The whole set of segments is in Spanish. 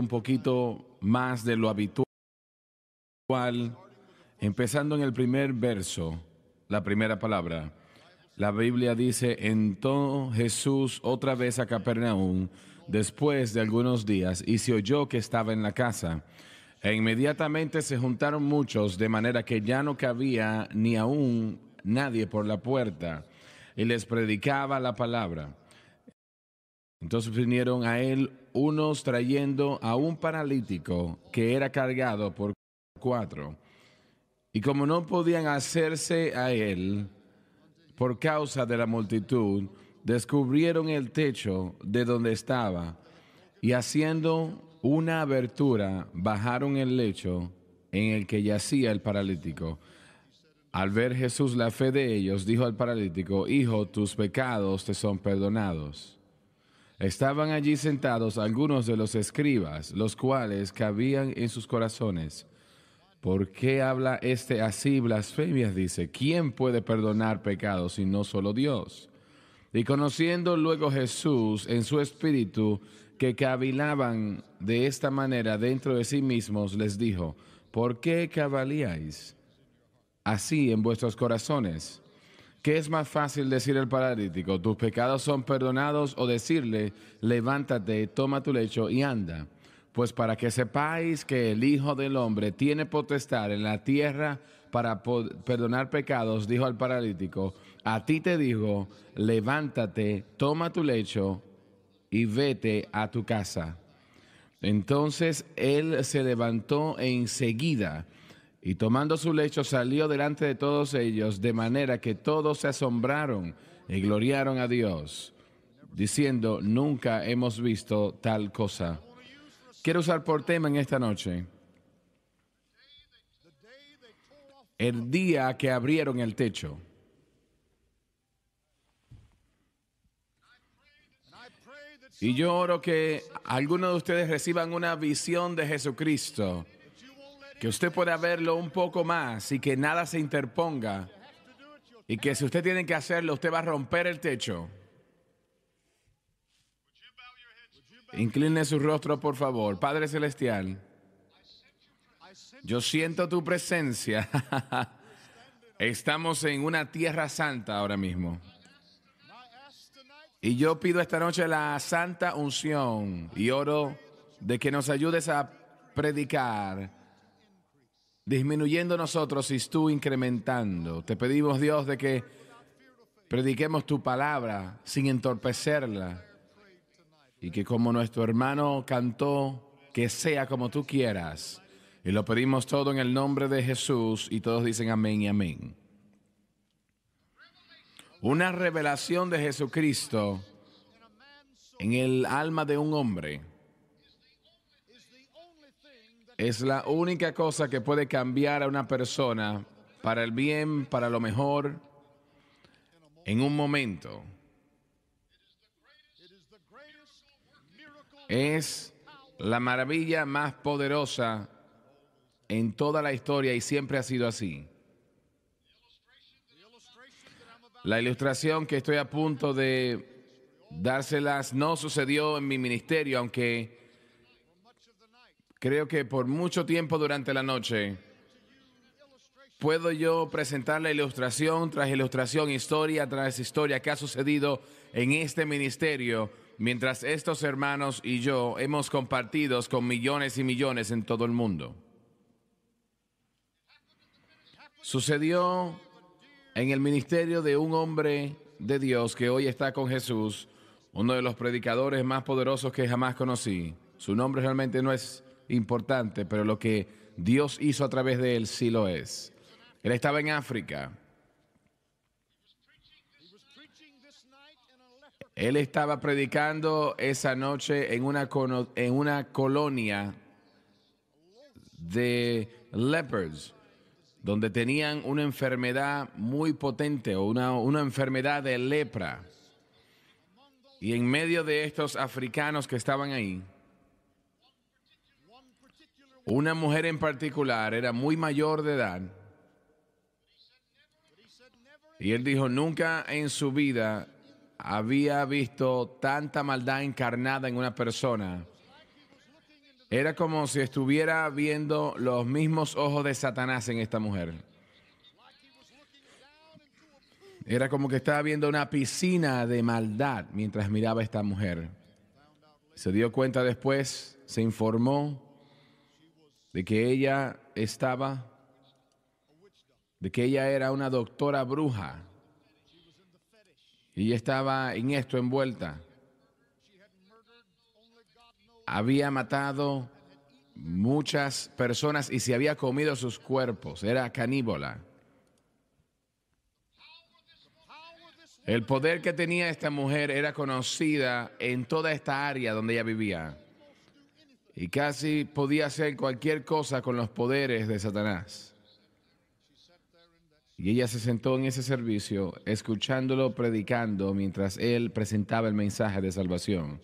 un poquito más de lo habitual, empezando en el primer verso, la primera palabra. La Biblia dice, entonces Jesús otra vez a Capernaum, después de algunos días, y se oyó que estaba en la casa. E inmediatamente se juntaron muchos, de manera que ya no cabía ni aún nadie por la puerta, y les predicaba la palabra. Entonces vinieron a él unos trayendo a un paralítico que era cargado por cuatro. Y como no podían hacerse a él por causa de la multitud, descubrieron el techo de donde estaba y haciendo una abertura bajaron el lecho en el que yacía el paralítico. Al ver Jesús la fe de ellos, dijo al paralítico, Hijo, tus pecados te son perdonados. Estaban allí sentados algunos de los escribas, los cuales cabían en sus corazones. ¿Por qué habla este así blasfemias? Dice, ¿quién puede perdonar pecados si no solo Dios? Y conociendo luego Jesús en su espíritu que cavilaban de esta manera dentro de sí mismos, les dijo, ¿por qué cabalíais así en vuestros corazones? ¿Qué es más fácil decir al paralítico, tus pecados son perdonados, o decirle, levántate, toma tu lecho y anda? Pues para que sepáis que el Hijo del Hombre tiene potestad en la tierra para perdonar pecados, dijo al paralítico, a ti te digo, levántate, toma tu lecho y vete a tu casa. Entonces él se levantó enseguida y tomando su lecho salió delante de todos ellos, de manera que todos se asombraron y gloriaron a Dios, diciendo, nunca hemos visto tal cosa. Quiero usar por tema en esta noche el día que abrieron el techo. Y yo oro que algunos de ustedes reciban una visión de Jesucristo que usted pueda verlo un poco más y que nada se interponga. Y que si usted tiene que hacerlo, usted va a romper el techo. Incline su rostro, por favor. Padre Celestial, yo siento tu presencia. Estamos en una tierra santa ahora mismo. Y yo pido esta noche la santa unción y oro de que nos ayudes a predicar disminuyendo nosotros y tú incrementando. Te pedimos, Dios, de que prediquemos tu palabra sin entorpecerla y que como nuestro hermano cantó, que sea como tú quieras. Y lo pedimos todo en el nombre de Jesús y todos dicen amén y amén. Una revelación de Jesucristo en el alma de un hombre es la única cosa que puede cambiar a una persona para el bien, para lo mejor, en un momento. Es la maravilla más poderosa en toda la historia y siempre ha sido así. La ilustración que estoy a punto de dárselas no sucedió en mi ministerio, aunque Creo que por mucho tiempo durante la noche puedo yo presentar la ilustración tras ilustración, historia tras historia que ha sucedido en este ministerio mientras estos hermanos y yo hemos compartido con millones y millones en todo el mundo. Sucedió en el ministerio de un hombre de Dios que hoy está con Jesús, uno de los predicadores más poderosos que jamás conocí. Su nombre realmente no es importante, pero lo que Dios hizo a través de él sí lo es. Él estaba en África. Él estaba predicando esa noche en una, en una colonia de lepers, donde tenían una enfermedad muy potente o una enfermedad de lepra. Y en medio de estos africanos que estaban ahí, una mujer en particular era muy mayor de edad. Y él dijo, nunca en su vida había visto tanta maldad encarnada en una persona. Era como si estuviera viendo los mismos ojos de Satanás en esta mujer. Era como que estaba viendo una piscina de maldad mientras miraba a esta mujer. Se dio cuenta después, se informó de que ella estaba, de que ella era una doctora bruja y estaba en esto envuelta. Había matado muchas personas y se había comido sus cuerpos, era caníbola. El poder que tenía esta mujer era conocida en toda esta área donde ella vivía y casi podía hacer cualquier cosa con los poderes de Satanás. Y ella se sentó en ese servicio, escuchándolo predicando mientras él presentaba el mensaje de salvación,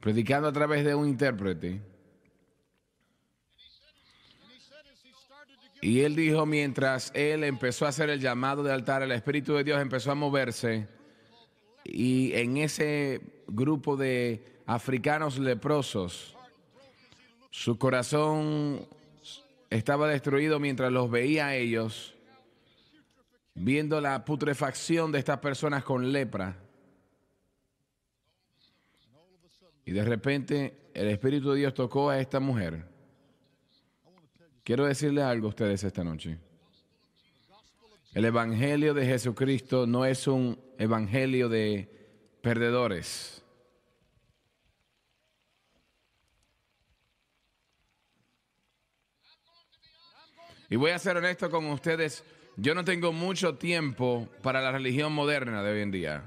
predicando a través de un intérprete. Y él dijo, mientras él empezó a hacer el llamado de altar, el Espíritu de Dios empezó a moverse y en ese grupo de africanos leprosos, su corazón estaba destruido mientras los veía a ellos, viendo la putrefacción de estas personas con lepra. Y de repente el Espíritu de Dios tocó a esta mujer. Quiero decirle algo a ustedes esta noche. El Evangelio de Jesucristo no es un evangelio de perdedores. Y voy a ser honesto con ustedes, yo no tengo mucho tiempo para la religión moderna de hoy en día.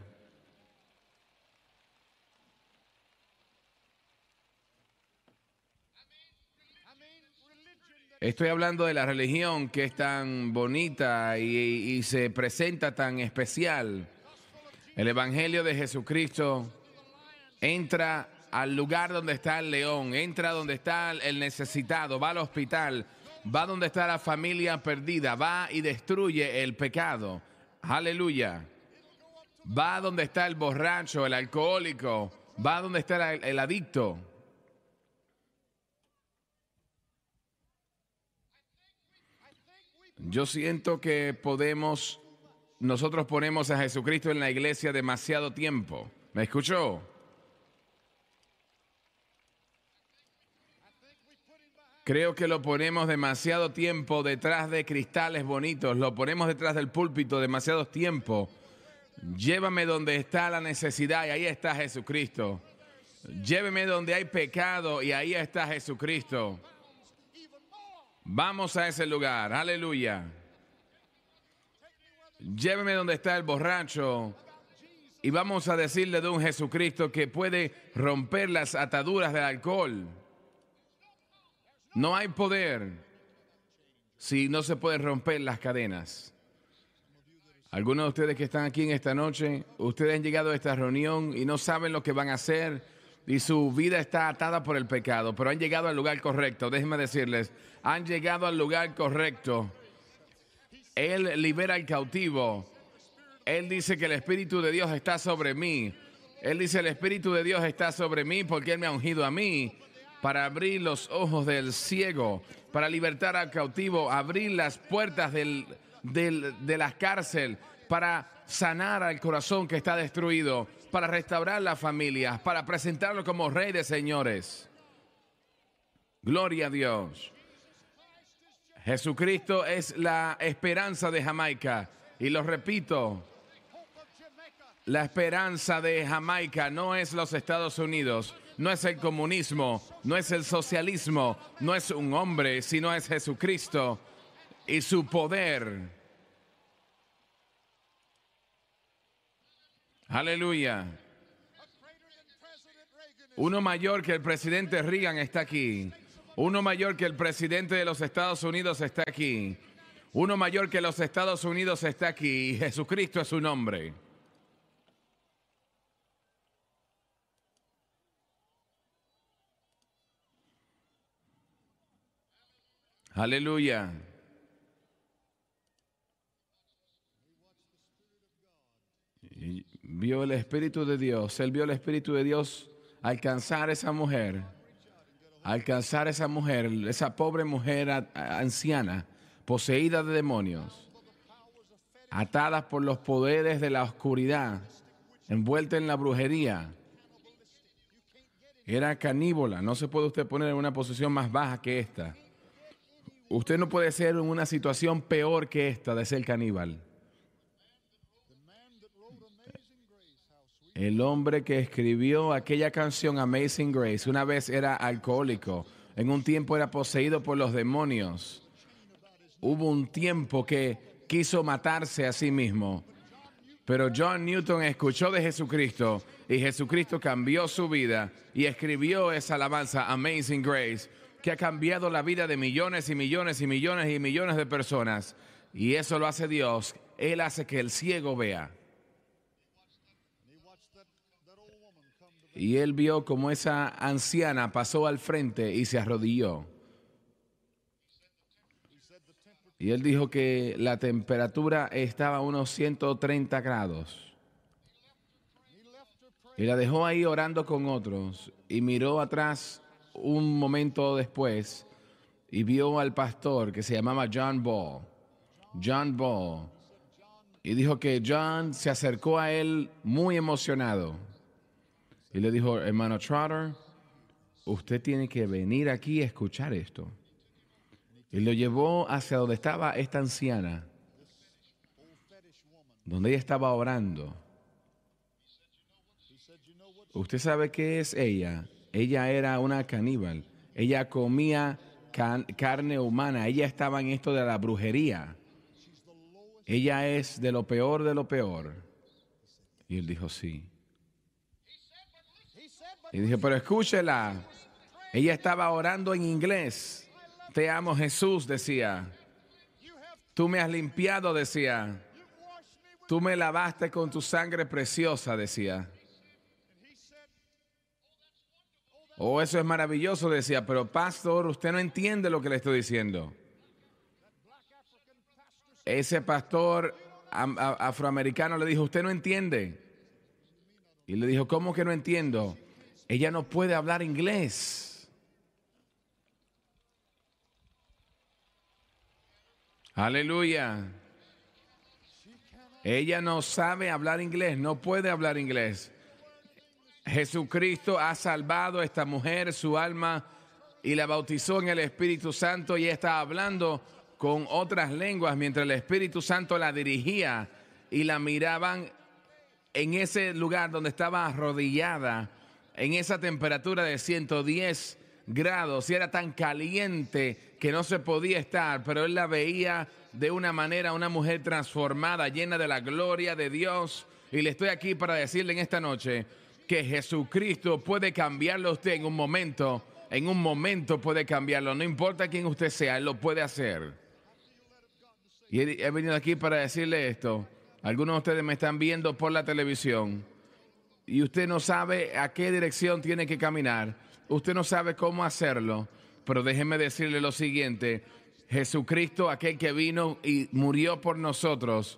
Estoy hablando de la religión que es tan bonita y, se presenta tan especial. El Evangelio de Jesucristo entra al lugar donde está el león, entra donde está el necesitado, va al hospital, va donde está la familia perdida, va y destruye el pecado. Aleluya. Va donde está el borracho, el alcohólico, va donde está el, adicto. Yo siento que podemos, nosotros ponemos a Jesucristo en la iglesia demasiado tiempo. ¿Me escuchó? Creo que lo ponemos demasiado tiempo detrás de cristales bonitos, lo ponemos detrás del púlpito demasiado tiempo. Llévame donde está la necesidad y ahí está Jesucristo. Lléveme donde hay pecado y ahí está Jesucristo. Vamos a ese lugar, aleluya. Lléveme donde está el borracho y vamos a decirle de un Jesucristo que puede romper las ataduras del alcohol no hay poder si no se pueden romper las cadenas. Algunos de ustedes que están aquí en esta noche, ustedes han llegado a esta reunión y no saben lo que van a hacer y su vida está atada por el pecado, pero han llegado al lugar correcto. Déjenme decirles, han llegado al lugar correcto. Él libera al cautivo. Él dice que el Espíritu de Dios está sobre mí. Él dice, el Espíritu de Dios está sobre mí porque Él me ha ungido a mí para abrir los ojos del ciego, para libertar al cautivo, abrir las puertas de la cárcel, para sanar al corazón que está destruido, para restaurar las familias, para presentarlo como rey de señores. Gloria a Dios. Jesucristo es la esperanza de Jamaica. Y lo repito, la esperanza de Jamaica no es los Estados Unidos no es el comunismo, no es el socialismo, no es un hombre, sino es Jesucristo y su poder. Aleluya. Uno mayor que el presidente Reagan está aquí. Uno mayor que el presidente de los Estados Unidos está aquí. Uno mayor que los Estados Unidos está aquí. Y Jesucristo es su nombre. Aleluya. vio el Espíritu de Dios, él vio el Espíritu de Dios alcanzar a esa mujer, alcanzar a esa mujer, esa pobre mujer anciana, poseída de demonios, atada por los poderes de la oscuridad, envuelta en la brujería. Era caníbola, no se puede usted poner en una posición más baja que esta. Usted no puede ser en una situación peor que esta de ser caníbal. El hombre que escribió aquella canción Amazing Grace una vez era alcohólico, en un tiempo era poseído por los demonios. Hubo un tiempo que quiso matarse a sí mismo, pero John Newton escuchó de Jesucristo y Jesucristo cambió su vida y escribió esa alabanza Amazing Grace que ha cambiado la vida de millones y millones y millones y millones de personas. Y eso lo hace Dios. Él hace que el ciego vea. Y él vio como esa anciana pasó al frente y se arrodilló. Y él dijo que la temperatura estaba a unos 130 grados. Y la dejó ahí orando con otros y miró atrás un momento después y vio al pastor que se llamaba John Ball. John Ball. Y dijo que John se acercó a él muy emocionado. Y le dijo, hermano Trotter, usted tiene que venir aquí a escuchar esto. Y lo llevó hacia donde estaba esta anciana, donde ella estaba orando. Usted sabe qué es ella. Ella era una caníbal. Ella comía carne humana. Ella estaba en esto de la brujería. Ella es de lo peor de lo peor. Y él dijo, sí. Y dije, pero escúchela. Ella estaba orando en inglés. Te amo Jesús, decía. Tú me has limpiado, decía. Tú me lavaste con tu sangre preciosa, decía. Oh, eso es maravilloso, decía, pero pastor, usted no entiende lo que le estoy diciendo. Ese pastor afroamericano le dijo, usted no entiende. Y le dijo, ¿cómo que no entiendo? Ella no puede hablar inglés. Aleluya. Ella no sabe hablar inglés, no puede hablar inglés. Jesucristo ha salvado a esta mujer, su alma, y la bautizó en el Espíritu Santo y está hablando con otras lenguas mientras el Espíritu Santo la dirigía y la miraban en ese lugar donde estaba arrodillada, en esa temperatura de 110 grados y era tan caliente que no se podía estar, pero él la veía de una manera, una mujer transformada, llena de la gloria de Dios. Y le estoy aquí para decirle en esta noche, que Jesucristo puede cambiarlo usted en un momento. En un momento puede cambiarlo. No importa quién usted sea, Él lo puede hacer. Y he venido aquí para decirle esto. Algunos de ustedes me están viendo por la televisión y usted no sabe a qué dirección tiene que caminar. Usted no sabe cómo hacerlo. Pero déjeme decirle lo siguiente. Jesucristo, aquel que vino y murió por nosotros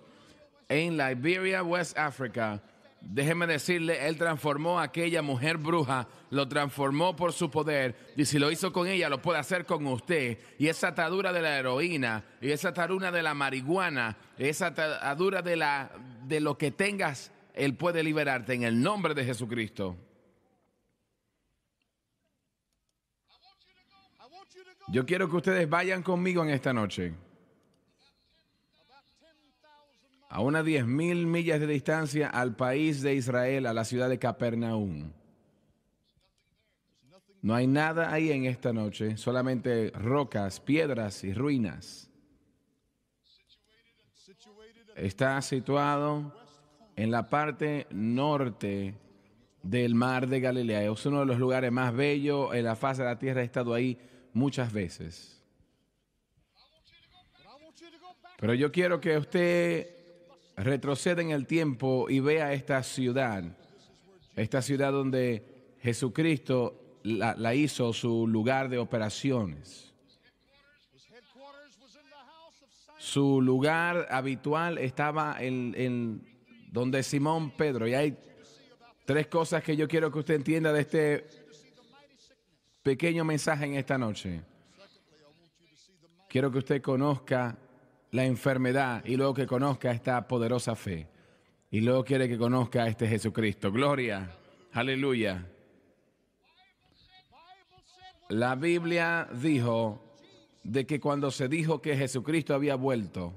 en Liberia, West Africa, Déjeme decirle, él transformó a aquella mujer bruja, lo transformó por su poder, y si lo hizo con ella, lo puede hacer con usted. Y esa atadura de la heroína, y esa atadura de la marihuana, esa atadura de, la, de lo que tengas, él puede liberarte en el nombre de Jesucristo. Yo quiero que ustedes vayan conmigo en esta noche a unas 10.000 millas de distancia al país de Israel, a la ciudad de Capernaum. No hay nada ahí en esta noche, solamente rocas, piedras y ruinas. Está situado en la parte norte del mar de Galilea. Es uno de los lugares más bellos en la faz de la tierra. He estado ahí muchas veces. Pero yo quiero que usted Retrocede en el tiempo y vea esta ciudad, esta ciudad donde Jesucristo la, hizo su lugar de operaciones. Su lugar habitual estaba en, en donde Simón Pedro. Y hay tres cosas que yo quiero que usted entienda de este pequeño mensaje en esta noche. Quiero que usted conozca la enfermedad y luego que conozca esta poderosa fe. Y luego quiere que conozca a este Jesucristo. Gloria. Aleluya. La Biblia dijo de que cuando se dijo que Jesucristo había vuelto,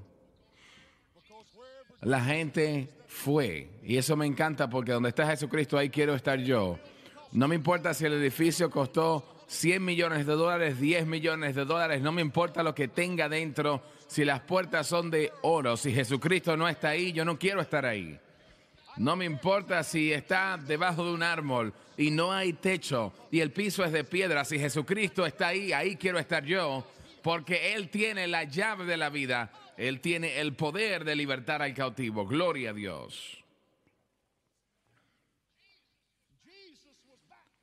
la gente fue. Y eso me encanta porque donde está Jesucristo, ahí quiero estar yo. No me importa si el edificio costó 100 millones de dólares, 10 millones de dólares, no me importa lo que tenga dentro si las puertas son de oro, si Jesucristo no está ahí, yo no quiero estar ahí. No me importa si está debajo de un árbol y no hay techo y el piso es de piedra. Si Jesucristo está ahí, ahí quiero estar yo, porque Él tiene la llave de la vida. Él tiene el poder de libertar al cautivo. Gloria a Dios.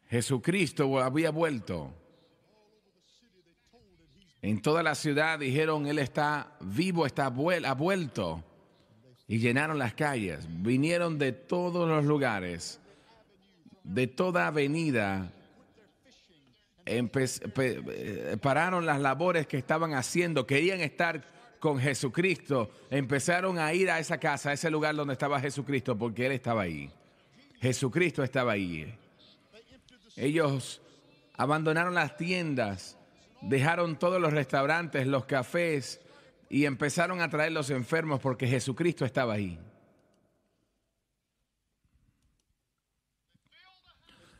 Jesucristo había vuelto. En toda la ciudad dijeron, Él está vivo, está ha vuelto. Y llenaron las calles. Vinieron de todos los lugares, de toda avenida. Eh, pararon las labores que estaban haciendo. Querían estar con Jesucristo. Empezaron a ir a esa casa, a ese lugar donde estaba Jesucristo, porque Él estaba ahí. Jesucristo estaba ahí. Ellos abandonaron las tiendas dejaron todos los restaurantes, los cafés y empezaron a traer los enfermos porque Jesucristo estaba ahí.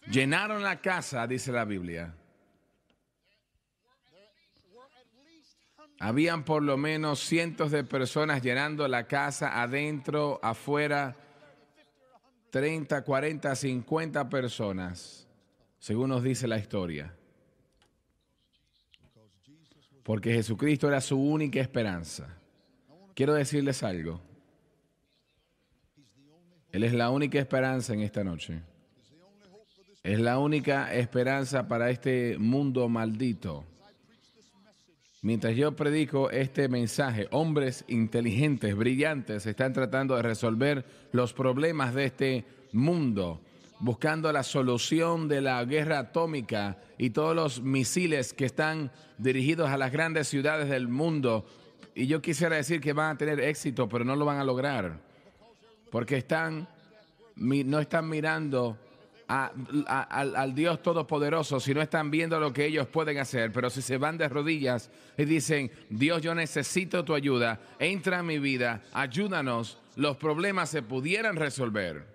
Llenaron la casa, dice la Biblia. Habían por lo menos cientos de personas llenando la casa adentro, afuera, 30, 40, 50 personas, según nos dice la historia porque Jesucristo era su única esperanza. Quiero decirles algo. Él es la única esperanza en esta noche. Es la única esperanza para este mundo maldito. Mientras yo predico este mensaje, hombres inteligentes, brillantes, están tratando de resolver los problemas de este mundo buscando la solución de la guerra atómica y todos los misiles que están dirigidos a las grandes ciudades del mundo. Y yo quisiera decir que van a tener éxito, pero no lo van a lograr, porque están, no están mirando al, Dios Todopoderoso, sino están viendo lo que ellos pueden hacer, pero si se van de rodillas y dicen, Dios, yo necesito tu ayuda, entra en mi vida, ayúdanos, los problemas se pudieran resolver.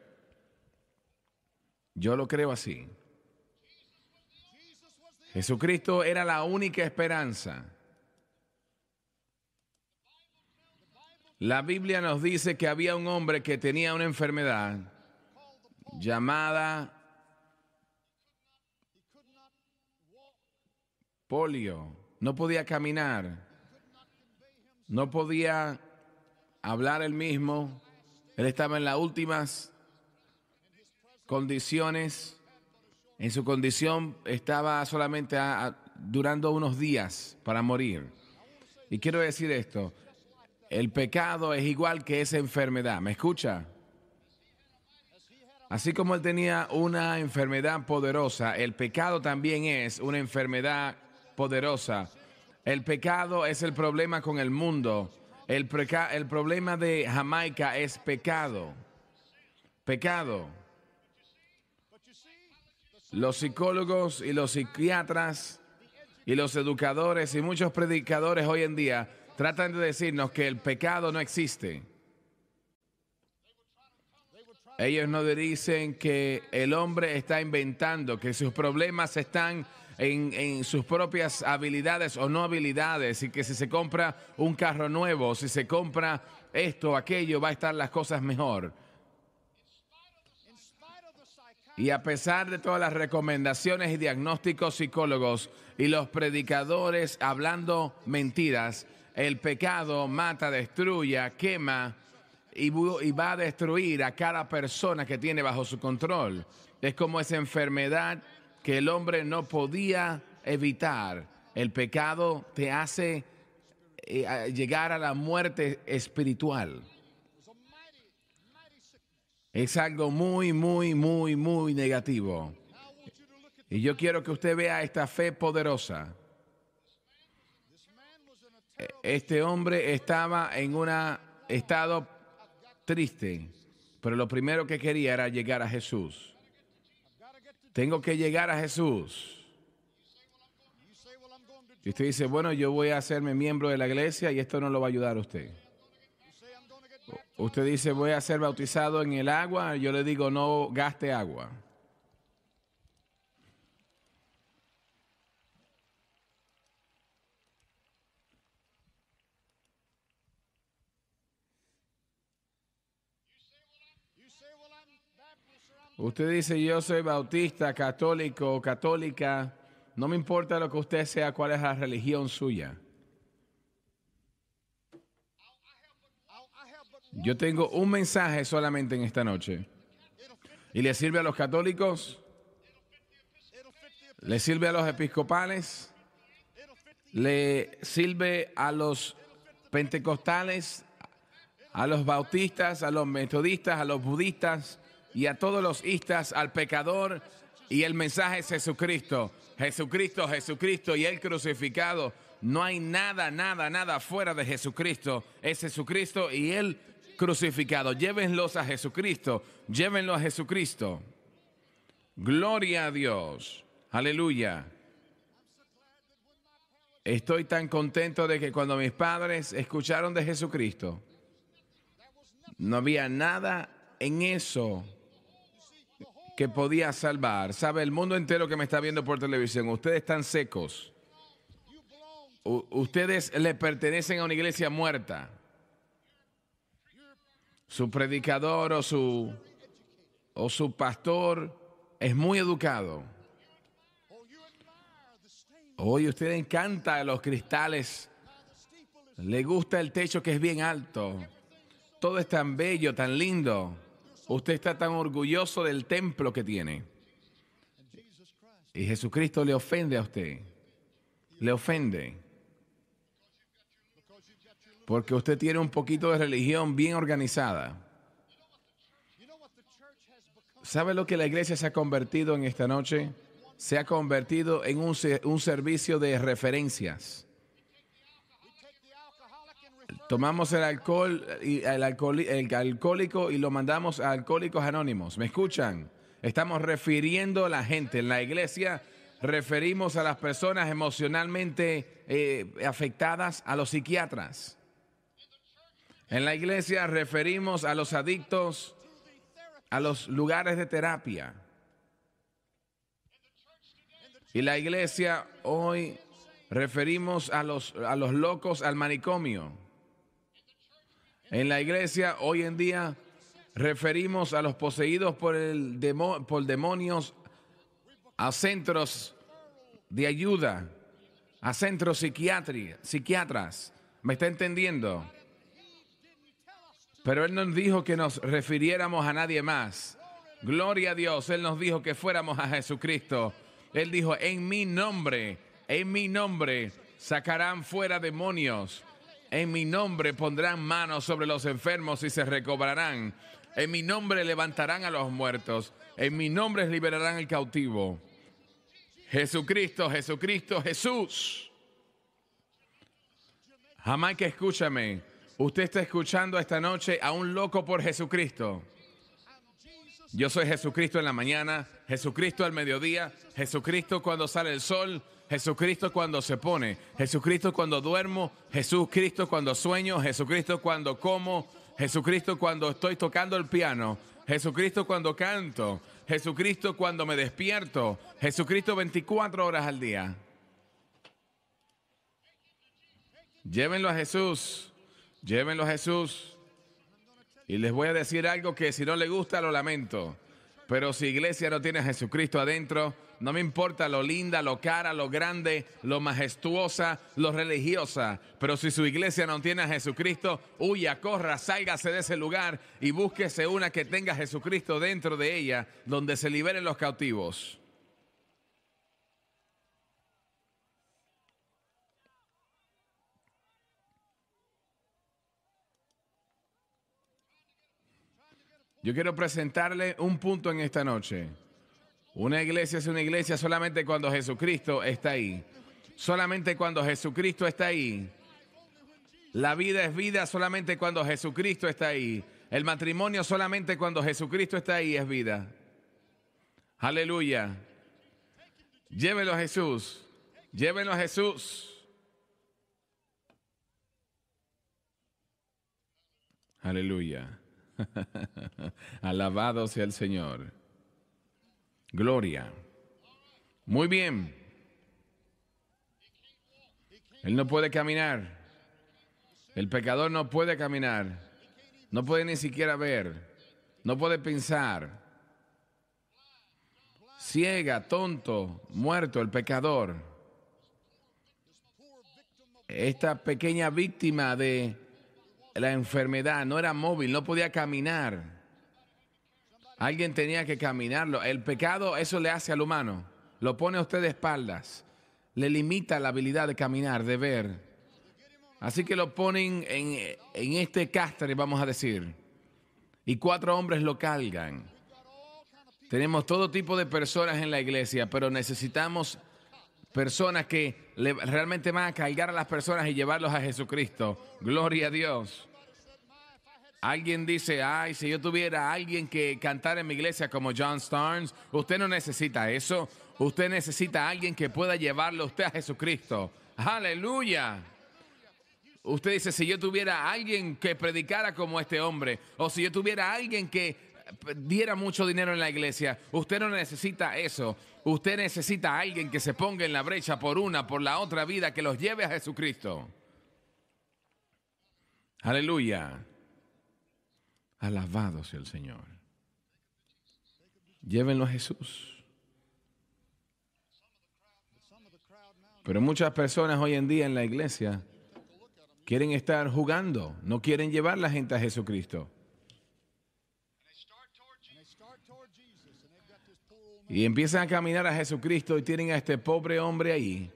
Yo lo creo así. Jesucristo era la única esperanza. La Biblia nos dice que había un hombre que tenía una enfermedad llamada polio. No podía caminar. No podía hablar él mismo. Él estaba en las últimas condiciones, en su condición estaba solamente durando unos días para morir. Y quiero decir esto, el pecado es igual que esa enfermedad, ¿me escucha? Así como él tenía una enfermedad poderosa, el pecado también es una enfermedad poderosa. El pecado es el problema con el mundo. El, el problema de Jamaica es pecado. Pecado los psicólogos y los psiquiatras y los educadores y muchos predicadores hoy en día tratan de decirnos que el pecado no existe. Ellos nos dicen que el hombre está inventando, que sus problemas están en, sus propias habilidades o no habilidades y que si se compra un carro nuevo, si se compra esto, o aquello, va a estar las cosas mejor. Y a pesar de todas las recomendaciones y diagnósticos psicólogos y los predicadores hablando mentiras, el pecado mata, destruye, quema y, va a destruir a cada persona que tiene bajo su control. Es como esa enfermedad que el hombre no podía evitar. El pecado te hace eh, llegar a la muerte espiritual es algo muy, muy, muy, muy negativo. Y yo quiero que usted vea esta fe poderosa. Este hombre estaba en un estado triste, pero lo primero que quería era llegar a Jesús. Tengo que llegar a Jesús. Y usted dice, bueno, yo voy a hacerme miembro de la iglesia y esto no lo va a ayudar a usted. Usted dice, voy a ser bautizado en el agua. Yo le digo, no gaste agua. Usted dice, yo soy bautista, católico, católica. No me importa lo que usted sea, cuál es la religión suya. Yo tengo un mensaje solamente en esta noche. Y le sirve a los católicos, le sirve a los episcopales, le sirve a los pentecostales, a los bautistas, a los metodistas, a los budistas y a todos los istas, al pecador. Y el mensaje es Jesucristo, Jesucristo, Jesucristo y el crucificado. No hay nada, nada, nada fuera de Jesucristo. Es Jesucristo y Él crucificado. Llévenlos a Jesucristo, llévenlo a Jesucristo. Gloria a Dios. Aleluya. Estoy tan contento de que cuando mis padres escucharon de Jesucristo, no había nada en eso que podía salvar. Sabe, el mundo entero que me está viendo por televisión, ustedes están secos. ustedes le pertenecen a una iglesia muerta su predicador o su, o su pastor es muy educado. Hoy usted encanta los cristales, le gusta el techo que es bien alto, todo es tan bello, tan lindo. Usted está tan orgulloso del templo que tiene. Y Jesucristo le ofende a usted, le ofende. Porque usted tiene un poquito de religión bien organizada. ¿Sabe lo que la iglesia se ha convertido en esta noche? Se ha convertido en un, servicio de referencias. Tomamos el alcohol y el, alcohólico y lo mandamos a alcohólicos anónimos. ¿Me escuchan? Estamos refiriendo a la gente. En la iglesia referimos a las personas emocionalmente eh, afectadas a los psiquiatras. En la iglesia referimos a los adictos a los lugares de terapia. Y la iglesia hoy referimos a los, a los locos al manicomio. En la iglesia hoy en día referimos a los poseídos por, el por demonios a centros de ayuda, a centros psiquiátricos psiquiatras. ¿Me está entendiendo? Pero Él nos dijo que nos refiriéramos a nadie más. Gloria a Dios, Él nos dijo que fuéramos a Jesucristo. Él dijo, en mi nombre, en mi nombre sacarán fuera demonios. En mi nombre pondrán manos sobre los enfermos y se recobrarán. En mi nombre levantarán a los muertos. En mi nombre liberarán al cautivo. Jesucristo, Jesucristo, Jesús. Jamás que escúchame. Usted está escuchando esta noche a un loco por Jesucristo. Yo soy Jesucristo en la mañana, Jesucristo al mediodía, Jesucristo cuando sale el sol, Jesucristo cuando se pone, Jesucristo cuando duermo, Jesucristo cuando sueño, Jesucristo cuando como, Jesucristo cuando estoy tocando el piano, Jesucristo cuando canto, Jesucristo cuando me despierto, Jesucristo 24 horas al día. Llévenlo a Jesús. Llévenlo Jesús. Y les voy a decir algo que si no le gusta lo lamento. Pero si iglesia no tiene a Jesucristo adentro, no me importa lo linda, lo cara, lo grande, lo majestuosa, lo religiosa. Pero si su iglesia no tiene a Jesucristo, huya, corra, sálgase de ese lugar y búsquese una que tenga a Jesucristo dentro de ella, donde se liberen los cautivos. Yo quiero presentarle un punto en esta noche. Una iglesia es una iglesia solamente cuando Jesucristo está ahí. Solamente cuando Jesucristo está ahí. La vida es vida solamente cuando Jesucristo está ahí. El matrimonio solamente cuando Jesucristo está ahí es vida. Aleluya. Llévelo a Jesús. Llévelo a Jesús. Aleluya. Alabado sea el Señor. Gloria. Muy bien. Él no puede caminar. El pecador no puede caminar. No puede ni siquiera ver. No puede pensar. Ciega, tonto, muerto el pecador. Esta pequeña víctima de la enfermedad, no era móvil, no podía caminar. Alguien tenía que caminarlo. El pecado eso le hace al humano, lo pone a usted de espaldas, le limita la habilidad de caminar, de ver. Así que lo ponen en, este cáster, vamos a decir, y cuatro hombres lo cargan. Tenemos todo tipo de personas en la iglesia, pero necesitamos personas que realmente van a cargar a las personas y llevarlos a Jesucristo. Gloria a Dios. Alguien dice, ay, si yo tuviera alguien que cantara en mi iglesia como John Starnes, usted no necesita eso. Usted necesita a alguien que pueda llevarlo usted a Jesucristo. Aleluya. Usted dice, si yo tuviera alguien que predicara como este hombre, o si yo tuviera alguien que diera mucho dinero en la iglesia, usted no necesita eso. Usted necesita a alguien que se ponga en la brecha por una, por la otra vida, que los lleve a Jesucristo. Aleluya. Alabado sea el Señor. Llévenlo a Jesús. Pero muchas personas hoy en día en la iglesia quieren estar jugando, no quieren llevar la gente a Jesucristo. Y empiezan a caminar a Jesucristo y tienen a este pobre hombre ahí.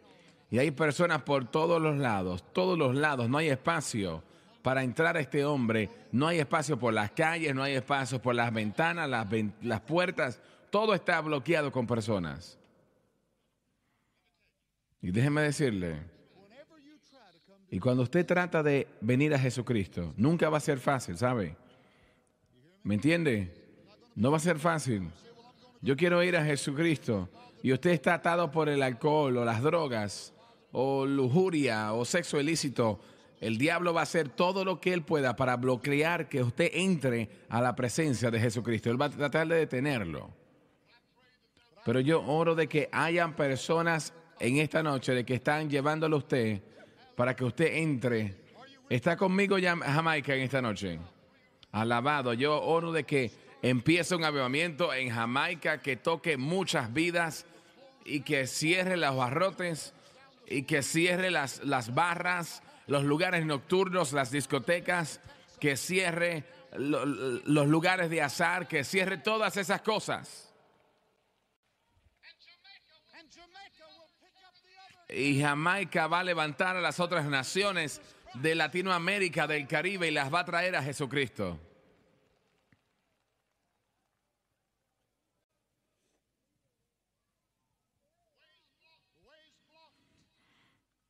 Y hay personas por todos los lados, todos los lados, no hay espacio para entrar a este hombre. No hay espacio por las calles, no hay espacio por las ventanas, las, las puertas, todo está bloqueado con personas. Y déjeme decirle, y cuando usted trata de venir a Jesucristo, nunca va a ser fácil, ¿sabe? ¿Me entiende? No va a ser fácil. Yo quiero ir a Jesucristo y usted está atado por el alcohol o las drogas o lujuria o sexo ilícito el diablo va a hacer todo lo que él pueda para bloquear que usted entre a la presencia de Jesucristo. Él va a tratar de detenerlo. Pero yo oro de que hayan personas en esta noche de que están llevándolo a usted para que usted entre. Está conmigo Jamaica en esta noche. Alabado. Yo oro de que empiece un avivamiento en Jamaica que toque muchas vidas y que cierre los barrotes y que cierre las, las barras los lugares nocturnos, las discotecas, que cierre los lugares de azar, que cierre todas esas cosas. Y Jamaica va a levantar a las otras naciones de Latinoamérica, del Caribe y las va a traer a Jesucristo.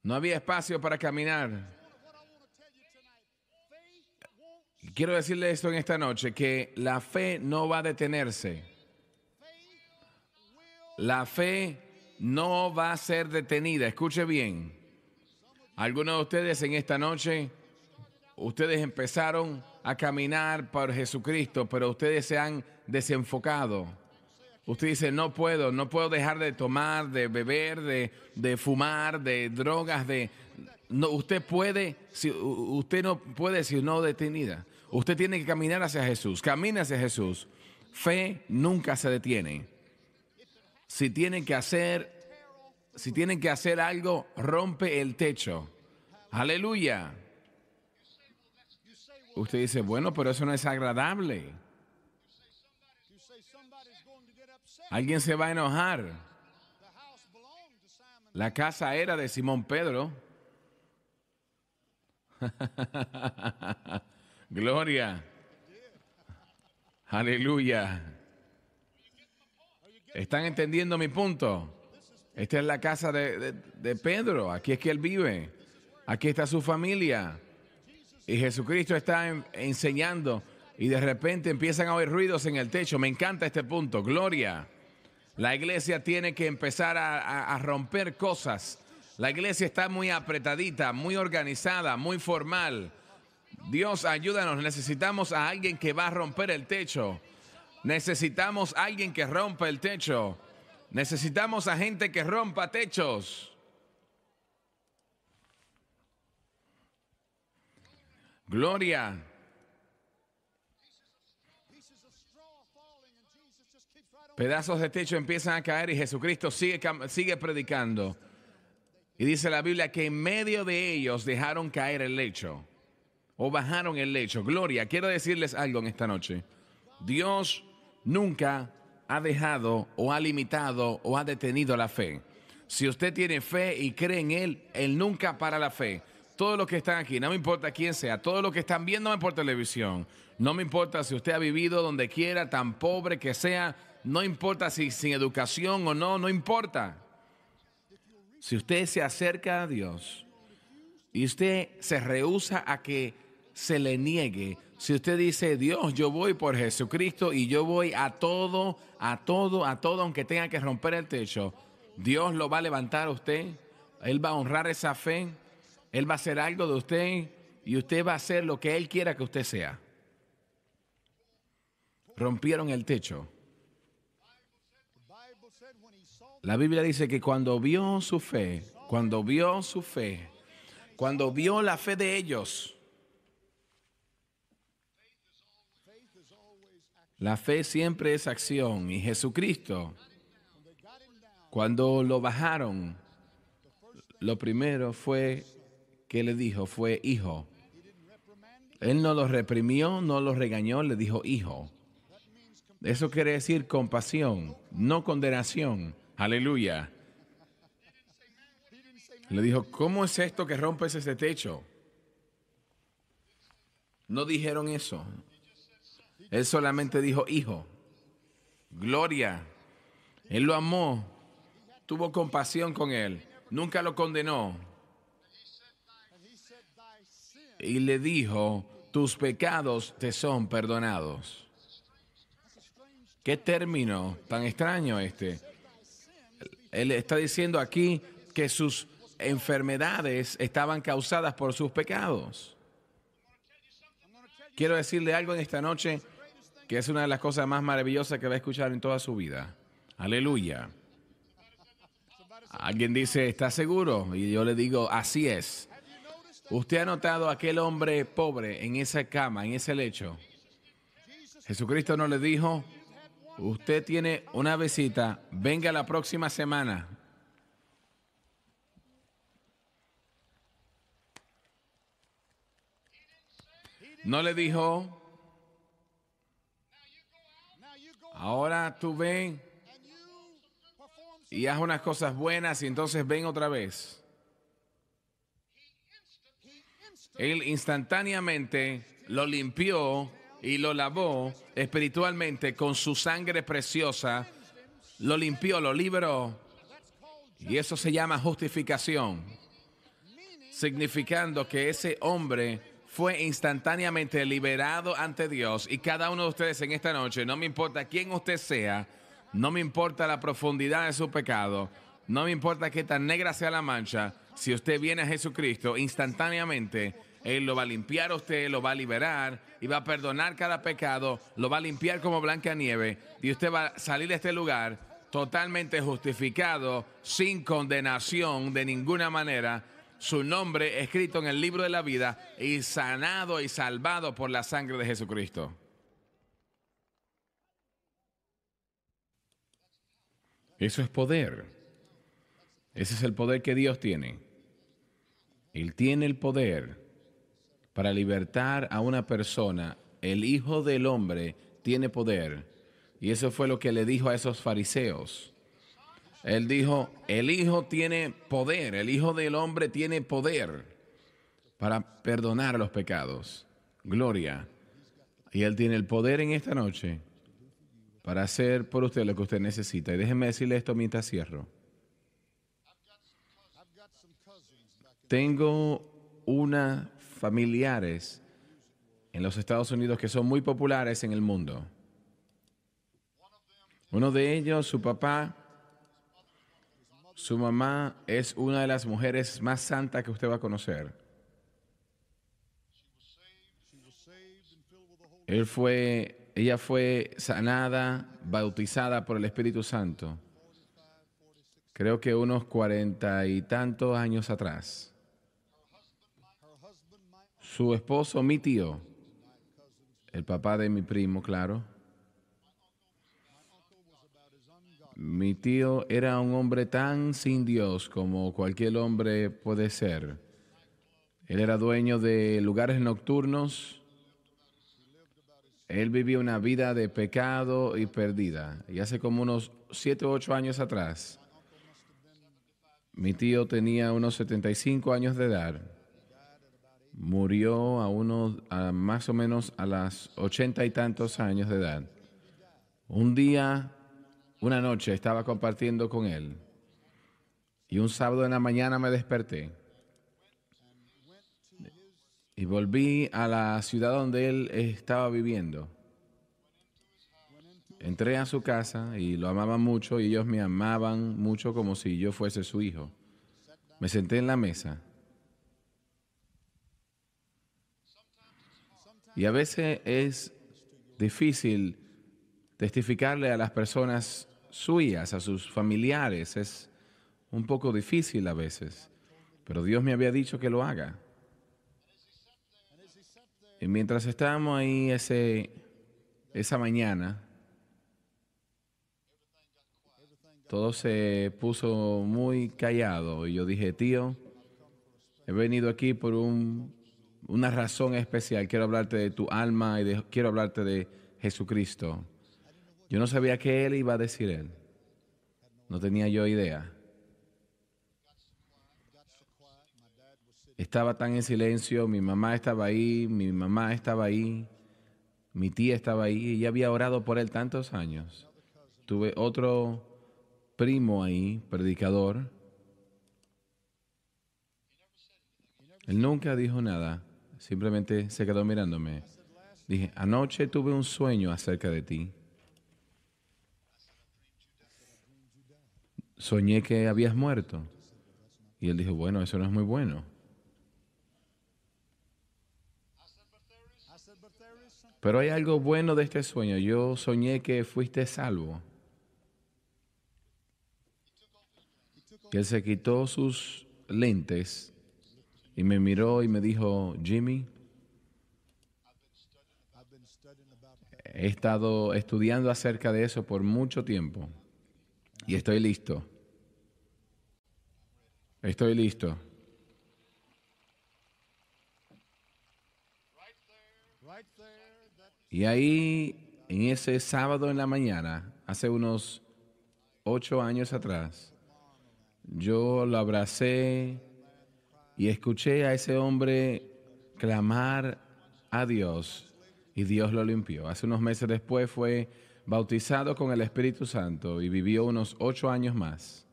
No había espacio para caminar. Quiero decirle esto en esta noche, que la fe no va a detenerse. La fe no va a ser detenida. Escuche bien. Algunos de ustedes en esta noche, ustedes empezaron a caminar por Jesucristo, pero ustedes se han desenfocado. Usted dice, no puedo, no puedo dejar de tomar, de beber, de, fumar, de drogas, de... No, usted puede, si, usted no puede si no detenida. Usted tiene que caminar hacia Jesús, camina hacia Jesús. Fe nunca se detiene. Si tienen que hacer, si tienen que hacer algo, rompe el techo. Aleluya. Usted dice, bueno, pero eso no es agradable. Alguien se va a enojar. La casa era de Simón Pedro. Gloria. Aleluya. ¿Están entendiendo mi punto? Esta es la casa de, Pedro, aquí es que él vive, aquí está su familia. Y Jesucristo está enseñando y de repente empiezan a oír ruidos en el techo. Me encanta este punto, Gloria. La iglesia tiene que empezar a, romper cosas. La iglesia está muy apretadita, muy organizada, muy formal. Dios, ayúdanos. Necesitamos a alguien que va a romper el techo. Necesitamos a alguien que rompa el techo. Necesitamos a gente que rompa techos. Gloria. Pedazos de techo empiezan a caer y Jesucristo sigue, sigue predicando. Y dice la Biblia que en medio de ellos dejaron caer el lecho o bajaron el lecho. Gloria, quiero decirles algo en esta noche. Dios nunca ha dejado o ha limitado o ha detenido la fe. Si usted tiene fe y cree en Él, Él nunca para la fe. Todos los que están aquí, no me importa quién sea, todos los que están viéndome por televisión, no me importa si usted ha vivido donde quiera, tan pobre que sea, no importa si sin educación o no, no importa. Si usted se acerca a Dios y usted se rehúsa a que se le niegue, si usted dice, Dios, yo voy por Jesucristo y yo voy a todo, a todo, a todo, aunque tenga que romper el techo, Dios lo va a levantar a usted, Él va a honrar esa fe, Él va a hacer algo de usted y usted va a hacer lo que Él quiera que usted sea. Rompieron el techo La Biblia dice que cuando vio su fe, cuando vio su fe, cuando vio la fe de ellos, la fe siempre es acción y Jesucristo, cuando lo bajaron, lo primero fue que le dijo, fue hijo. Él no los reprimió, no los regañó, le dijo hijo. Eso quiere decir compasión, no condenación. Aleluya. Le dijo, ¿cómo es esto que rompes ese techo? No dijeron eso. Él solamente dijo, hijo, gloria. Él lo amó, tuvo compasión con él, nunca lo condenó. Y le dijo, tus pecados te son perdonados. Qué término tan extraño este. Él está diciendo aquí que sus enfermedades estaban causadas por sus pecados. Quiero decirle algo en esta noche que es una de las cosas más maravillosas que va a escuchar en toda su vida. Aleluya. Alguien dice, ¿está seguro? Y yo le digo, así es. ¿Usted ha notado a aquel hombre pobre en esa cama, en ese lecho? Jesucristo no le dijo, usted tiene una visita, venga la próxima semana. No le dijo, ahora tú ven y haz unas cosas buenas y entonces ven otra vez. Él instantáneamente lo limpió y lo lavó espiritualmente con su sangre preciosa, lo limpió, lo liberó. Y eso se llama justificación, significando que ese hombre fue instantáneamente liberado ante Dios y cada uno de ustedes en esta noche, no me importa quién usted sea, no me importa la profundidad de su pecado, no me importa qué tan negra sea la mancha, si usted viene a Jesucristo, instantáneamente él lo va a limpiar a usted, lo va a liberar y va a perdonar cada pecado, lo va a limpiar como blanca nieve y usted va a salir de este lugar totalmente justificado, sin condenación de ninguna manera, su nombre escrito en el libro de la vida y sanado y salvado por la sangre de Jesucristo. Eso es poder. Ese es el poder que Dios tiene. Él tiene el poder para libertar a una persona, el Hijo del Hombre tiene poder. Y eso fue lo que le dijo a esos fariseos. Él dijo, el Hijo tiene poder, el Hijo del Hombre tiene poder para perdonar los pecados. Gloria. Y Él tiene el poder en esta noche para hacer por usted lo que usted necesita. Y déjeme decirle esto mientras cierro. Tengo una familiares en los Estados Unidos que son muy populares en el mundo. Uno de ellos, su papá, su mamá es una de las mujeres más santas que usted va a conocer. fue, ella fue sanada, bautizada por el Espíritu Santo, creo que unos cuarenta y tantos años atrás su esposo, mi tío, el papá de mi primo, claro. Mi tío era un hombre tan sin Dios como cualquier hombre puede ser. Él era dueño de lugares nocturnos. Él vivía una vida de pecado y perdida. Y hace como unos siete o ocho años atrás, mi tío tenía unos 75 años de edad murió a, unos, más o menos a las ochenta y tantos años de edad. Un día, una noche, estaba compartiendo con él y un sábado en la mañana me desperté y volví a la ciudad donde él estaba viviendo. Entré a su casa y lo amaba mucho y ellos me amaban mucho como si yo fuese su hijo. Me senté en la mesa Y a veces es difícil testificarle a las personas suyas, a sus familiares. Es un poco difícil a veces, pero Dios me había dicho que lo haga. Y mientras estábamos ahí ese, esa mañana, todo se puso muy callado y yo dije, tío, he venido aquí por un una razón especial. Quiero hablarte de tu alma y de, quiero hablarte de Jesucristo. Yo no sabía qué él iba a decir él. No tenía yo idea. Estaba tan en silencio, mi mamá estaba ahí, mi mamá estaba ahí, mi tía estaba ahí, y había orado por él tantos años. Tuve otro primo ahí, predicador. Él nunca dijo nada simplemente se quedó mirándome. Dije, anoche tuve un sueño acerca de ti. Soñé que habías muerto. Y él dijo, bueno, eso no es muy bueno. Pero hay algo bueno de este sueño. Yo soñé que fuiste salvo. Que él se quitó sus lentes y me miró y me dijo, Jimmy, he estado estudiando acerca de eso por mucho tiempo y estoy listo. Estoy listo. Y ahí, en ese sábado en la mañana, hace unos ocho años atrás, yo lo abracé y escuché a ese hombre clamar a Dios y Dios lo limpió. Hace unos meses después fue bautizado con el Espíritu Santo y vivió unos ocho años más.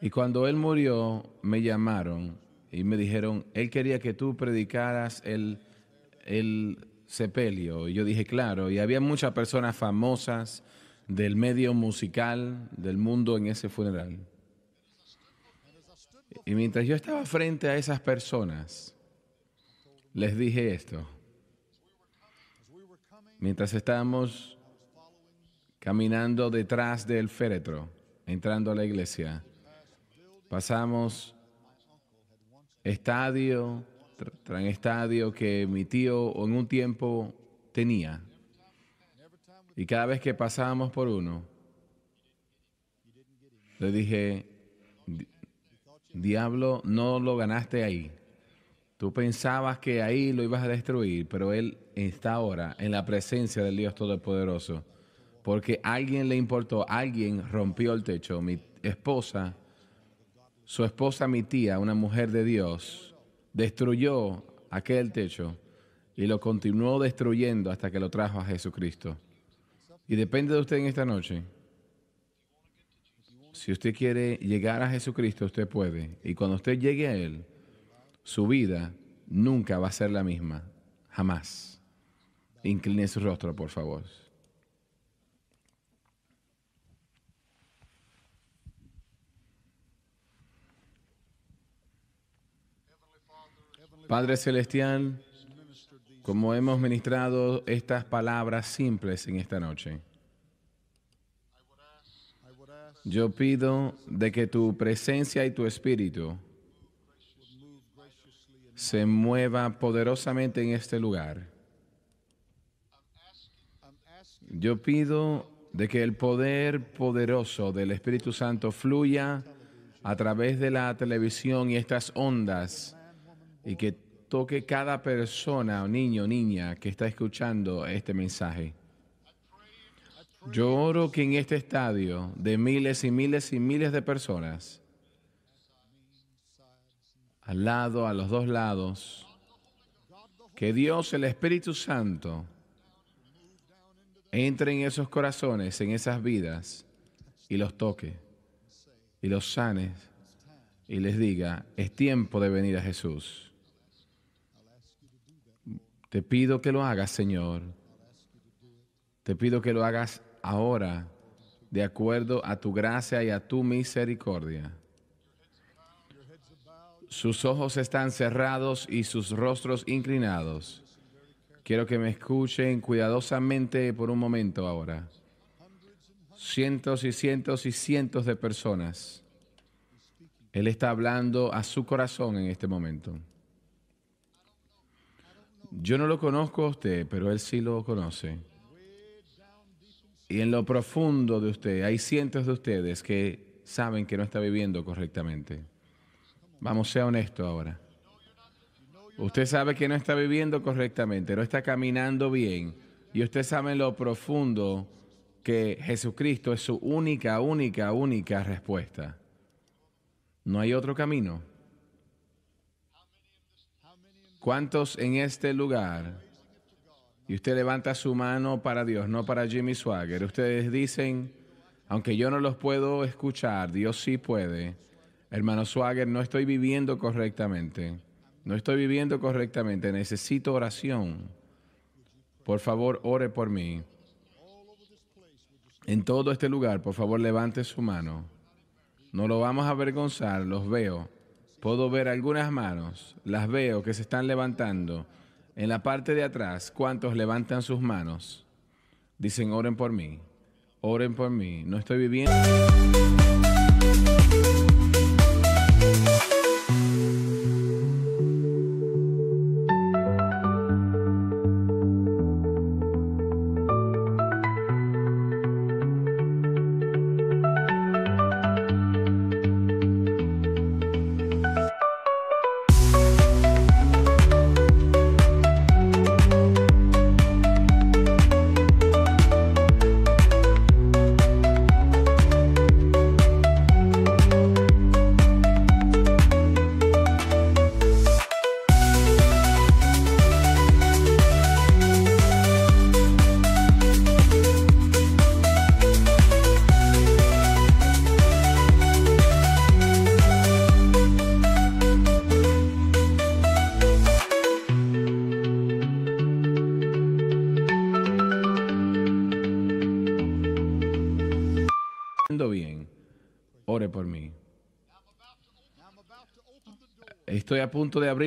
Y cuando él murió, me llamaron y me dijeron, él quería que tú predicaras el, el sepelio. Y yo dije, claro, y había muchas personas famosas del medio musical, del mundo en ese funeral. Y mientras yo estaba frente a esas personas, les dije esto. Mientras estábamos caminando detrás del féretro, entrando a la iglesia, pasamos estadio tras estadio que mi tío en un tiempo tenía. Y cada vez que pasábamos por uno, le dije, diablo no lo ganaste ahí. Tú pensabas que ahí lo ibas a destruir, pero él está ahora en la presencia del Dios Todopoderoso. Porque alguien le importó, alguien rompió el techo. Mi esposa, su esposa, mi tía, una mujer de Dios, destruyó aquel techo y lo continuó destruyendo hasta que lo trajo a Jesucristo. Y depende de usted en esta noche. Si usted quiere llegar a Jesucristo, usted puede. Y cuando usted llegue a Él, su vida nunca va a ser la misma. Jamás. Incline su rostro, por favor. Padre Celestial, como hemos ministrado estas palabras simples en esta noche. Yo pido de que tu presencia y tu espíritu se mueva poderosamente en este lugar. Yo pido de que el poder poderoso del Espíritu Santo fluya a través de la televisión y estas ondas y que toque cada persona, niño, o niña que está escuchando este mensaje. Yo oro que en este estadio de miles y miles y miles de personas, al lado, a los dos lados, que Dios, el Espíritu Santo, entre en esos corazones, en esas vidas, y los toque, y los sane, y les diga, es tiempo de venir a Jesús. Te pido que lo hagas, Señor. Te pido que lo hagas ahora, de acuerdo a tu gracia y a tu misericordia. Sus ojos están cerrados y sus rostros inclinados. Quiero que me escuchen cuidadosamente por un momento ahora. Cientos y cientos y cientos de personas. Él está hablando a su corazón en este momento. Yo no lo conozco a usted, pero él sí lo conoce. Y en lo profundo de usted, hay cientos de ustedes que saben que no está viviendo correctamente. Vamos, sea honesto ahora. Usted sabe que no está viviendo correctamente, no está caminando bien. Y usted sabe en lo profundo que Jesucristo es su única, única, única respuesta. No hay otro camino. ¿Cuántos en este lugar y usted levanta su mano para Dios, no para Jimmy Swagger, ustedes dicen, aunque yo no los puedo escuchar, Dios sí puede. Hermano Swagger, no estoy viviendo correctamente. No estoy viviendo correctamente. Necesito oración. Por favor, ore por mí. En todo este lugar, por favor, levante su mano. No lo vamos a avergonzar, los veo. Puedo ver algunas manos, las veo que se están levantando. En la parte de atrás, ¿cuántos levantan sus manos? Dicen, oren por mí, oren por mí, no estoy viviendo.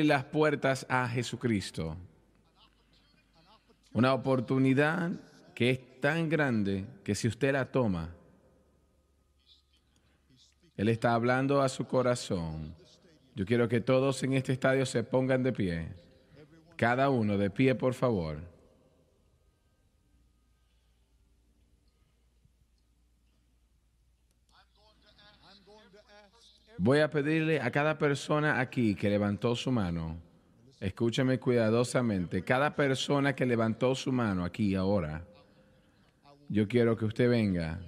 las puertas a Jesucristo. Una oportunidad que es tan grande que si usted la toma, Él está hablando a su corazón. Yo quiero que todos en este estadio se pongan de pie. Cada uno de pie, por favor. Voy a pedirle a cada persona aquí que levantó su mano, escúchame cuidadosamente, cada persona que levantó su mano aquí ahora, yo quiero que usted venga.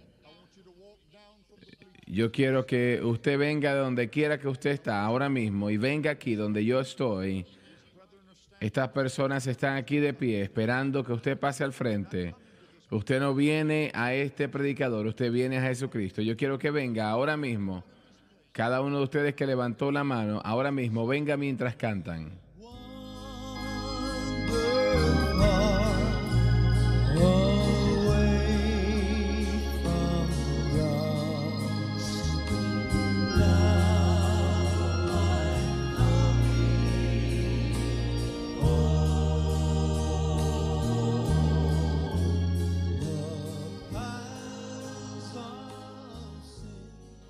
Yo quiero que usted venga de donde quiera que usted está ahora mismo y venga aquí donde yo estoy. Estas personas están aquí de pie esperando que usted pase al frente. Usted no viene a este predicador, usted viene a Jesucristo. Yo quiero que venga ahora mismo, cada uno de ustedes que levantó la mano, ahora mismo venga mientras cantan.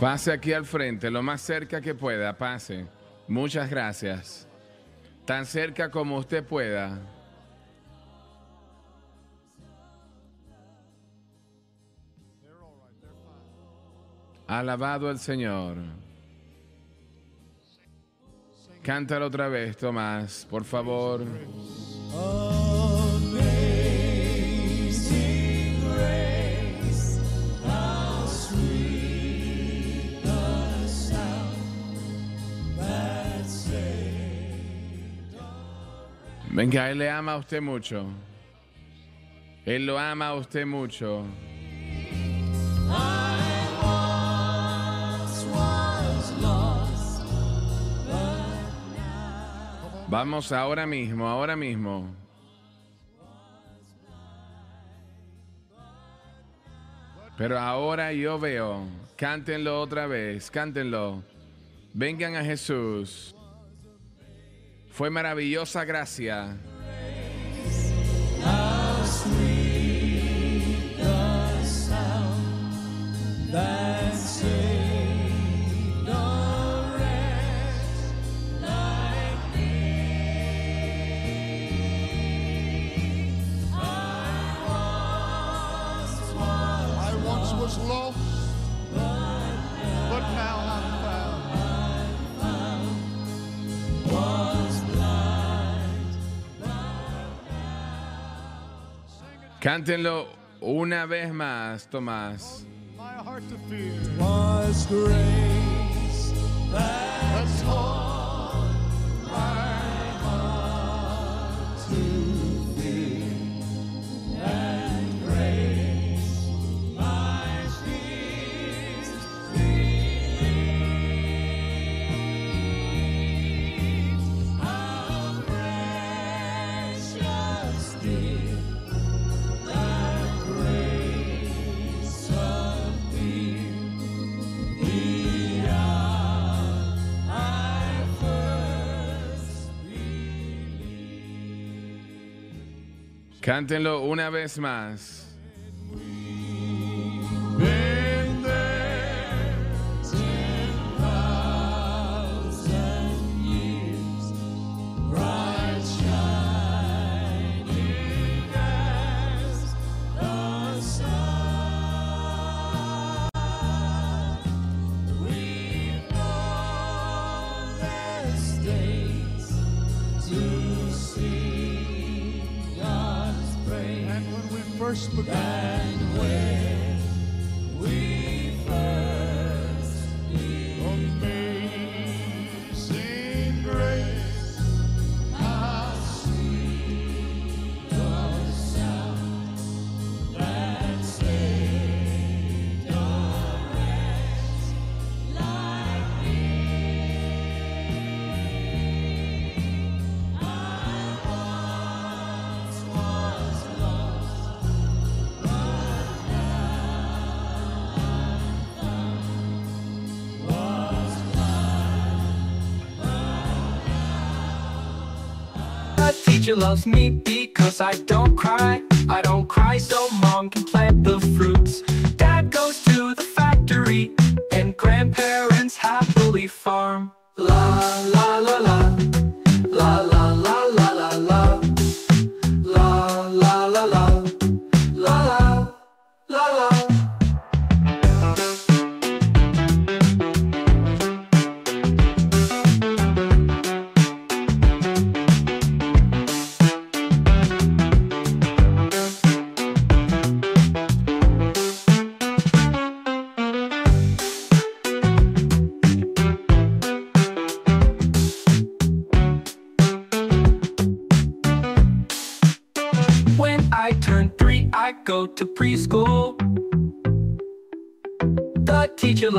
Pase aquí al frente, lo más cerca que pueda, pase. Muchas gracias. Tan cerca como usted pueda. Alabado el Señor. Cántalo otra vez, Tomás, por favor. Oh, Venga, él le ama a usted mucho. Él lo ama a usted mucho. Vamos ahora mismo, ahora mismo. Pero ahora yo veo, cántenlo otra vez, cántenlo. Vengan a Jesús. Fue maravillosa gracia Cántenlo una vez más, Tomás. My heart to fear was grace, that's all. Cántenlo una vez más. She loves me because I don't cry I don't cry so much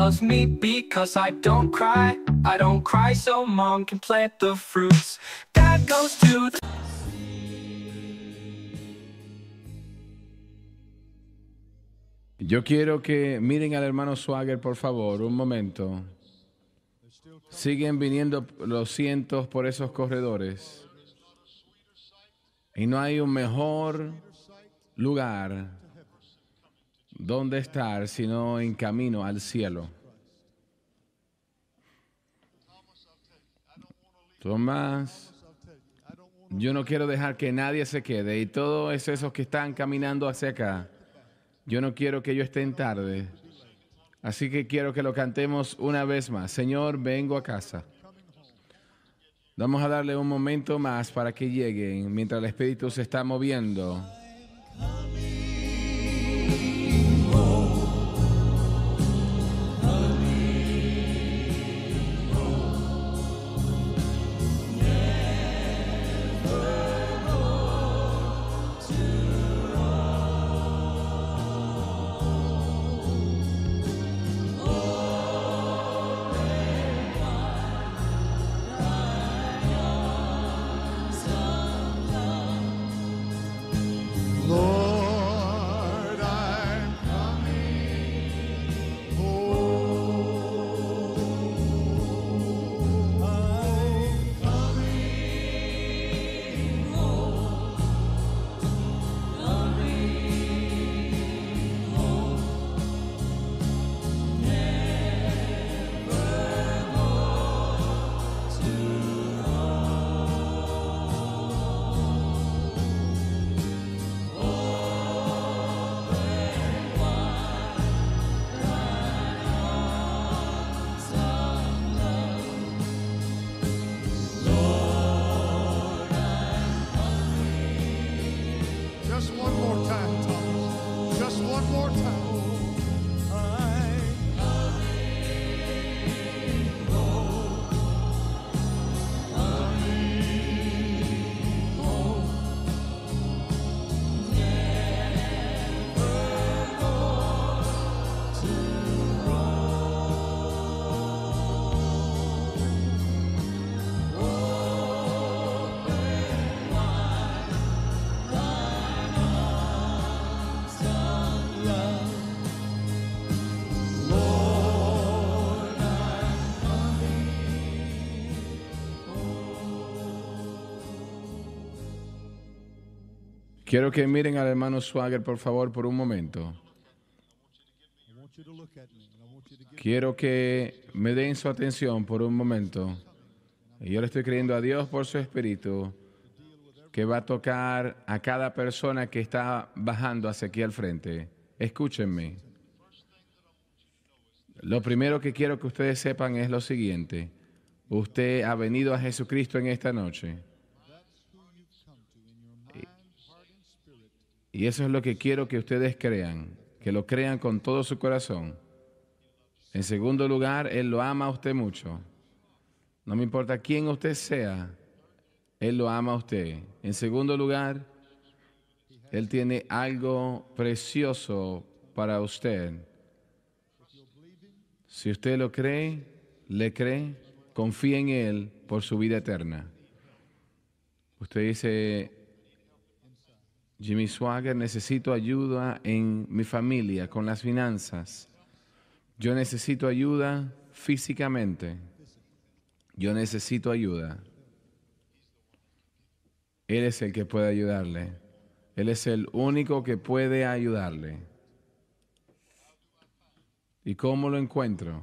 Yo quiero que miren al hermano Swagger, por favor, un momento. Siguen viniendo los cientos por esos corredores. Y no hay un mejor lugar donde estar, sino en camino al cielo. más yo no quiero dejar que nadie se quede y todos esos que están caminando hacia acá, yo no quiero que ellos estén tarde. Así que quiero que lo cantemos una vez más. Señor, vengo a casa. Vamos a darle un momento más para que lleguen mientras el Espíritu se está moviendo. Quiero que miren al hermano Swagger, por favor, por un momento. Quiero que me den su atención por un momento. Y yo le estoy creyendo a Dios por su espíritu que va a tocar a cada persona que está bajando hacia aquí al frente. Escúchenme. Lo primero que quiero que ustedes sepan es lo siguiente. Usted ha venido a Jesucristo en esta noche. Y eso es lo que quiero que ustedes crean, que lo crean con todo su corazón. En segundo lugar, Él lo ama a usted mucho. No me importa quién usted sea, Él lo ama a usted. En segundo lugar, Él tiene algo precioso para usted. Si usted lo cree, le cree, confía en Él por su vida eterna. Usted dice, Jimmy Swagger, necesito ayuda en mi familia, con las finanzas. Yo necesito ayuda físicamente. Yo necesito ayuda. Él es el que puede ayudarle. Él es el único que puede ayudarle. ¿Y cómo lo encuentro?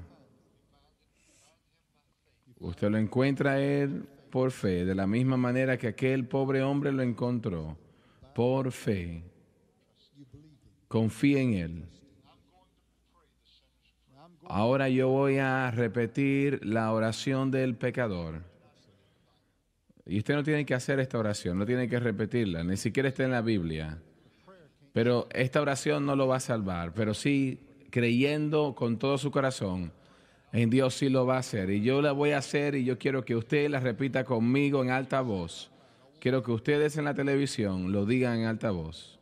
Usted lo encuentra a él por fe, de la misma manera que aquel pobre hombre lo encontró por fe. Confía en Él. Ahora yo voy a repetir la oración del pecador. Y usted no tiene que hacer esta oración, no tiene que repetirla, ni siquiera está en la Biblia. Pero esta oración no lo va a salvar, pero sí creyendo con todo su corazón en Dios sí lo va a hacer. Y yo la voy a hacer y yo quiero que usted la repita conmigo en alta voz. Quiero que ustedes en la televisión lo digan en alta voz.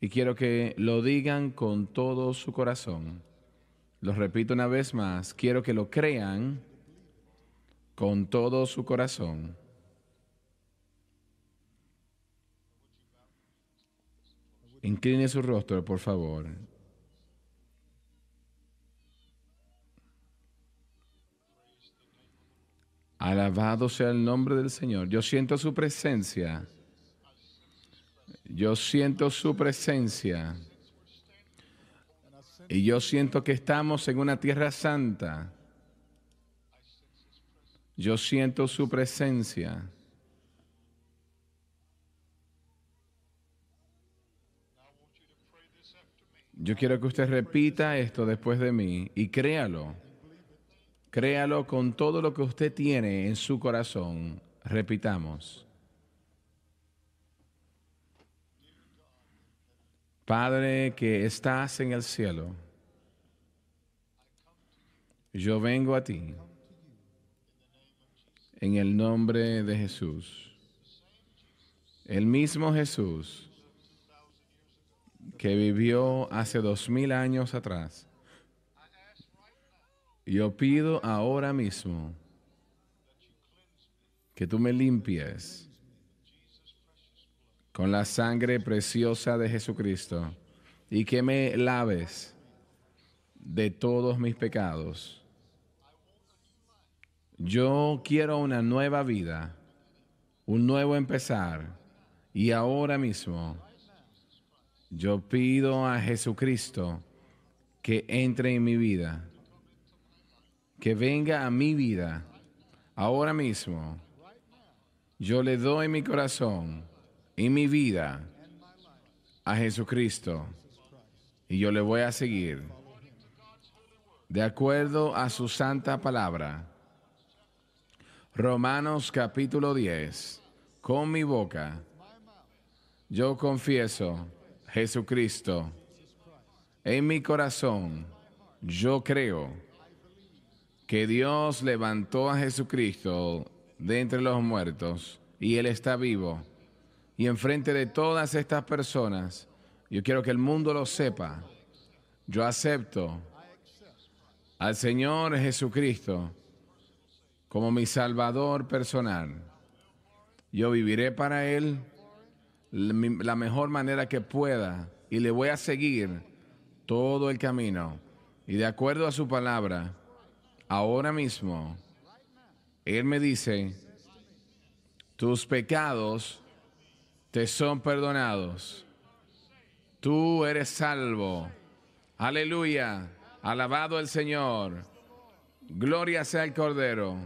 Y quiero que lo digan con todo su corazón. Lo repito una vez más. Quiero que lo crean con todo su corazón. Incline su rostro, por favor. Alabado sea el nombre del Señor. Yo siento su presencia. Yo siento su presencia. Y yo siento que estamos en una tierra santa. Yo siento su presencia. Yo quiero que usted repita esto después de mí y créalo. Créalo con todo lo que usted tiene en su corazón. Repitamos. Padre que estás en el cielo, yo vengo a ti en el nombre de Jesús. El mismo Jesús que vivió hace dos mil años atrás yo pido ahora mismo que tú me limpies con la sangre preciosa de Jesucristo y que me laves de todos mis pecados. Yo quiero una nueva vida, un nuevo empezar y ahora mismo yo pido a Jesucristo que entre en mi vida que venga a mi vida ahora mismo, yo le doy mi corazón y mi vida a Jesucristo y yo le voy a seguir de acuerdo a su santa palabra. Romanos capítulo 10, con mi boca, yo confieso Jesucristo. En mi corazón, yo creo que Dios levantó a Jesucristo de entre los muertos y Él está vivo. Y enfrente de todas estas personas, yo quiero que el mundo lo sepa. Yo acepto al Señor Jesucristo como mi Salvador personal. Yo viviré para Él la mejor manera que pueda y le voy a seguir todo el camino. Y de acuerdo a su palabra, ahora mismo, Él me dice, tus pecados te son perdonados, tú eres salvo. Aleluya, alabado el Señor, gloria sea el Cordero.